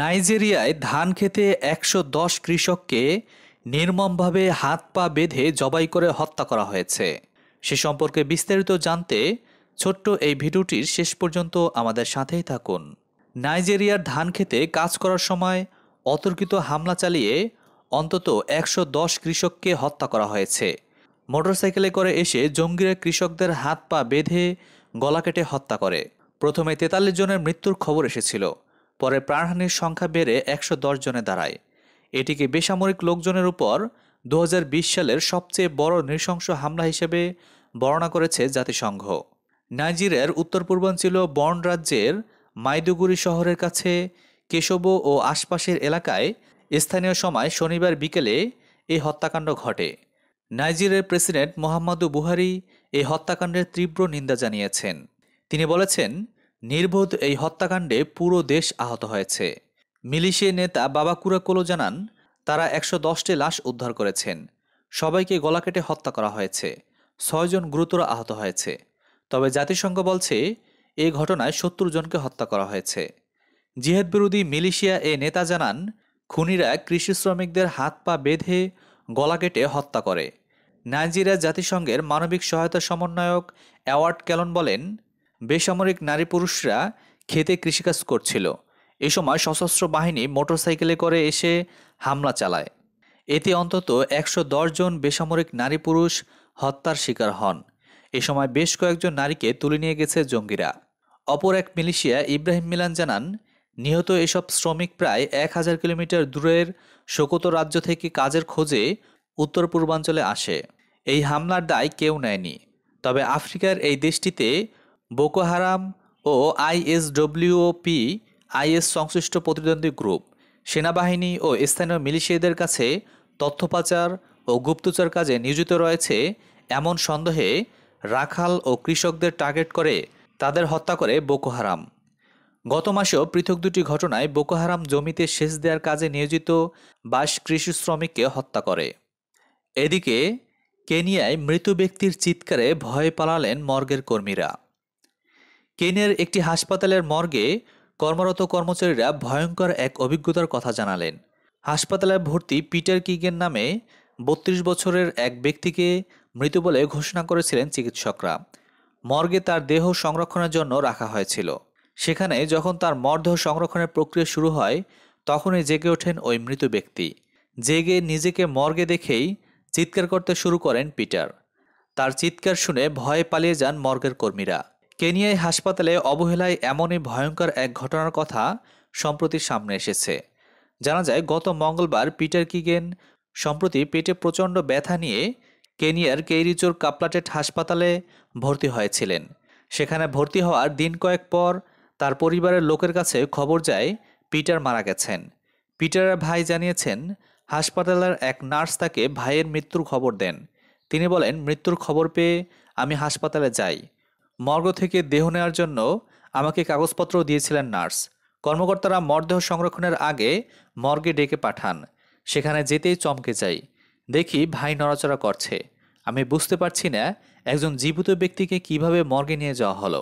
নাইজেরিয়ায় ধান খেতে একশো দশ কৃষককে নির্মমভাবে হাত পা বেঁধে জবাই করে হত্যা করা হয়েছে সে সম্পর্কে বিস্তারিত জানতে ছোট্ট এই ভিডিওটির শেষ পর্যন্ত আমাদের সাথেই থাকুন নাইজেরিয়ার ধান খেতে কাজ করার সময় অতর্কিত হামলা চালিয়ে অন্তত একশো দশ কৃষককে হত্যা করা হয়েছে মোটরসাইকেলে করে এসে জঙ্গিরা কৃষকদের হাত পা বেঁধে গলা কেটে হত্যা করে প্রথমে তেতাল্লিশ জনের মৃত্যুর খবর এসেছিল পরে প্রাণহানির সংখ্যা বেড়ে একশো জনে দাঁড়ায় এটিকে বেসামরিক লোকজনের উপর দু সালের সবচেয়ে বড় নৃশংস হামলা হিসেবে বর্ণনা করেছে জাতিসংঘ নাইজিরিয়ার উত্তর পূর্বাঞ্চল বন রাজ্যের মাইদুগুরি শহরের কাছে কেশব ও আশপাশের এলাকায় স্থানীয় সময় শনিবার বিকেলে এই হত্যাকাণ্ড ঘটে নাইজিরিয়ার প্রেসিডেন্ট মোহাম্মদ বুহারি এই হত্যাকাণ্ডের তীব্র নিন্দা জানিয়েছেন তিনি বলেছেন নির্বোধ এই হত্যাকাণ্ডে পুরো দেশ আহত হয়েছে মিলিশিয়া নেতা বাবা কুরাকোলো জানান তারা একশো দশটি লাশ উদ্ধার করেছেন সবাইকে গলা কেটে হত্যা করা হয়েছে ছয়জন গুরুতর আহত হয়েছে তবে জাতিসংঘ বলছে এই ঘটনায় সত্তর জনকে হত্যা করা হয়েছে জিহাদ বিরোধী মিলিশিয়া এ নেতা জানান খুনিরা কৃষি শ্রমিকদের হাত পা বেঁধে গলা কেটে হত্যা করে নাইজেরিয়া জাতিসংঘের মানবিক সহায়তা সমন্বয়ক অ্যাওয়ার্ড ক্যালন বলেন বেসামরিক নারী পুরুষরা খেতে কৃষিকাজ করছিল এ সময় সশস্ত্র বাহিনী মোটরসাইকেলে করে এসে হামলা চালায় এতে অন্তত একশো জন বেসামরিক নারী পুরুষ হত্যার শিকার হন এ সময় বেশ কয়েকজন নারীকে তুলে নিয়ে গেছে জঙ্গিরা অপর এক মিলিশিয়া ইব্রাহিম মিলান জানান নিহত এসব শ্রমিক প্রায় এক হাজার কিলোমিটার দূরের শোকত রাজ্য থেকে কাজের খোঁজে উত্তর পূর্বাঞ্চলে আসে এই হামলার দায় কেউ নেয়নি তবে আফ্রিকার এই দেশটিতে বোকো হারাম ও আইএসডব্লিউপি আইএস সংশ্লিষ্ট প্রতিদ্বন্দ্বী গ্রুপ সেনাবাহিনী ও স্থানীয় মিলিশিয়াদের কাছে তথ্য পাচার ও গুপ্তচর কাজে নিয়োজিত রয়েছে এমন সন্দেহে রাখাল ও কৃষকদের টার্গেট করে তাদের হত্যা করে বোকো হারাম গত মাসেও পৃথক দুটি ঘটনায় বোকো হারাম জমিতে সেচ দেওয়ার কাজে নিয়োজিত বাস কৃষি শ্রমিককে হত্যা করে এদিকে কেনিয়ায় মৃত ব্যক্তির চিৎকারে ভয় পালালেন মর্গের কর্মীরা কেনের একটি হাসপাতালের মর্গে কর্মরত কর্মচারীরা ভয়ঙ্কর এক অভিজ্ঞতার কথা জানালেন হাসপাতালে ভর্তি পিটার কিগের নামে বত্রিশ বছরের এক ব্যক্তিকে মৃত বলে ঘোষণা করেছিলেন চিকিৎসকরা মর্গে তার দেহ সংরক্ষণের জন্য রাখা হয়েছিল সেখানে যখন তার মরদেহ সংরক্ষণের প্রক্রিয়া শুরু হয় তখনই জেগে ওঠেন ওই মৃত ব্যক্তি জেগে নিজেকে মর্গে দেখেই চিৎকার করতে শুরু করেন পিটার তার চিৎকার শুনে ভয়ে পালিয়ে যান মর্গের কর্মীরা কেনিয়ায় হাসপাতালে অবহেলায় এমনই ভয়ঙ্কর এক ঘটনার কথা সম্প্রতি সামনে এসেছে জানা যায় গত মঙ্গলবার পিটার কিগেন সম্প্রতি পেটে প্রচণ্ড ব্যথা নিয়ে কেনিয়ার কেইরিচোর কাপলাটেট হাসপাতালে ভর্তি হয়েছিলেন সেখানে ভর্তি হওয়ার দিন কয়েক পর তার পরিবারের লোকের কাছে খবর যায় পিটার মারা গেছেন পিটারের ভাই জানিয়েছেন হাসপাতালের এক নার্স তাকে ভাইয়ের মৃত্যুর খবর দেন তিনি বলেন মৃত্যুর খবর পেয়ে আমি হাসপাতালে যাই মর্গ থেকে দেহ নেওয়ার জন্য আমাকে কাগজপত্র দিয়েছিলেন নার্স কর্মকর্তারা মরদেহ সংরক্ষণের আগে মর্গে ডেকে পাঠান সেখানে যেতেই চমকে যাই দেখি ভাই নড়াচড়া করছে আমি বুঝতে পারছি না একজন জীবিত ব্যক্তিকে কিভাবে মর্গে নিয়ে যাওয়া হলো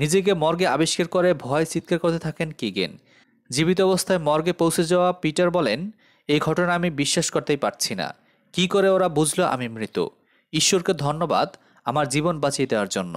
নিজেকে মর্গে আবিষ্কার করে ভয় চিৎকার করতে থাকেন কিগেন জীবিত অবস্থায় মর্গে পৌঁছে যাওয়া পিটার বলেন এই ঘটনা আমি বিশ্বাস করতেই পারছি না কি করে ওরা বুঝলো আমি মৃত ঈশ্বরকে ধন্যবাদ আমার জীবন বাঁচিয়ে দেওয়ার জন্য